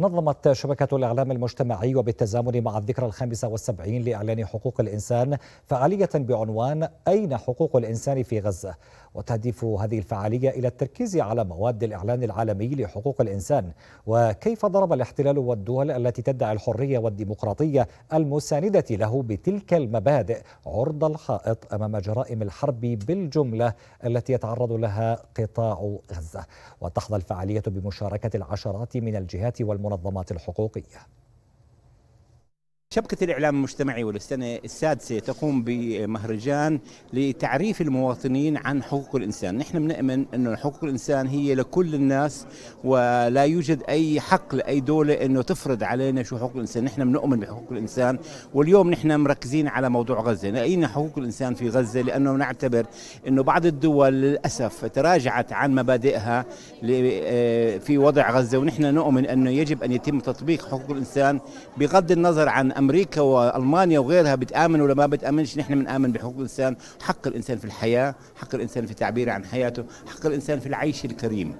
نظمت شبكة الإعلام المجتمعي وبالتزامن مع الذكرى الخامسة والسبعين لإعلان حقوق الإنسان فعالية بعنوان أين حقوق الإنسان في غزة وتهدف هذه الفعالية إلى التركيز على مواد الإعلان العالمي لحقوق الإنسان وكيف ضرب الاحتلال والدول التي تدعي الحرية والديمقراطية المساندة له بتلك المبادئ عرض الحائط أمام جرائم الحرب بالجملة التي يتعرض لها قطاع غزة وتحظى الفعالية بمشاركة العشرات من الجهات والمنظمات المنظمات الحقوقيه شبكة الإعلام المجتمعي والسنة السادسة تقوم بمهرجان لتعريف المواطنين عن حقوق الإنسان نحن بنؤمن أن حقوق الإنسان هي لكل الناس ولا يوجد أي حق لأي دولة أنه تفرض علينا شو حقوق الإنسان نحن بنؤمن بحقوق الإنسان واليوم نحن مركزين على موضوع غزة لقينا حقوق الإنسان في غزة لأنه نعتبر أنه بعض الدول للأسف تراجعت عن مبادئها آه، في وضع غزة ونحن نؤمن أنه يجب أن يتم تطبيق حقوق الإنسان بغض النظر عن امريكا والمانيا وغيرها بتامن ولا ما بتامنش نحن بنامن بحقوق الانسان حق الانسان في الحياه حق الانسان في التعبير عن حياته حق الانسان في العيش الكريم